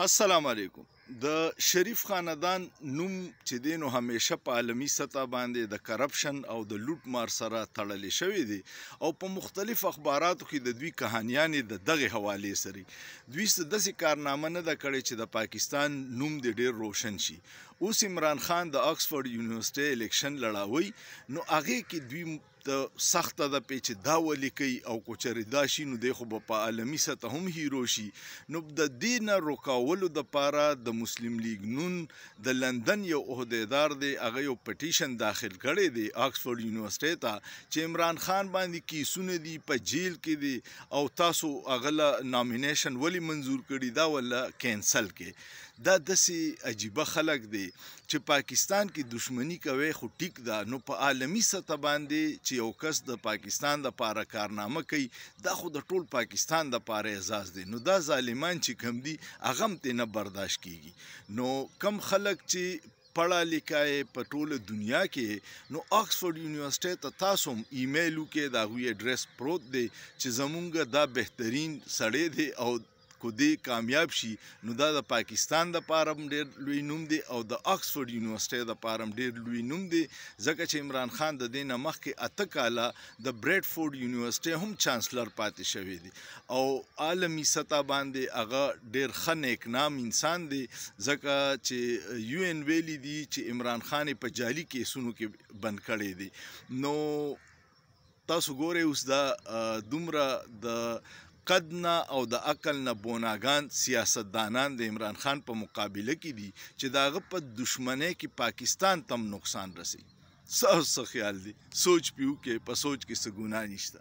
السلام علیکم د شریف خاندان نوم چې دینو همیشه په عالمی سطح باندې د کرپشن او د لوټ مار سره تړلې شوې دي او په مختلف اخباراتو کې د دوی کہانیانې د دغه حواله سره دوی څه داسې کارنامه نه ده کړې چې د پاکستان نوم دې ډیر روشن شي اوس عمران خان د اکسفورد یونیورسيټي الیکشن لړاوي نو هغه کې دوی د سخت د پیچ دا ولیکي او کوچري داشي نو دغه په عالمی سطح هم هیرو شي نو د دین روکاولو د پاره د مسلم لیگ نون د لندن یو عہدیدار دی هغه یو پټیشن داخل کړی دی اکسفورد یونیورسيټي ته چې عمران خان باندې کیسونه دي په جیل کې دي او تاسو اغلا نامینیشن ولی منزور کړی دا ولا کینسل کې دا دسي عجیب خلک دي دی چې پاکستان کې دشمنی کوي خو ټیک ده نو په عالمی سطح باندې چې یو کس د پاکستان د پاره کارنامه کوي دا خو د ټول پاکستان د پاره اعزاز دی نو دا ظالمان چې کم دي هغه هم نه برداشت کیږي نو کم خلک چې پړه لیکای په ټوله دنیا کې نو اکسفورد یونیورسيټي ته تاسو ایمیل وکړئ دا غوي اډرس پروت دی چې زمونږ دا بهترین سړی دی او کو دی کامیاب شي نو دا د پاکستان د پارم ډیر لوی نوم دی او د اکسفورد یونیورسيټي د پارم ډیر لوی نوم دی ځکه چې عمران خان د دینه مخکې اته کاله د بریډفورد یونیورسيټي هم چانسلر پاتې شوی دی او عالمی سطح باندې هغه ډیر خن یک نام انسان دی ځکه چې یو ان ویلی دی چې عمران خان په جالي کیسونو کې بند کړی دی نو تاسو ګوره اوس دا دومره د قد نه او د عقل نه بوناګان سیاستدانان د عمران خان په مقابله کې دي چې داغه په دشمنه کې پاکستان تم نقصان رسي سر سر خیال دي سوچ پیو کې په سوچ کې سګونا نشته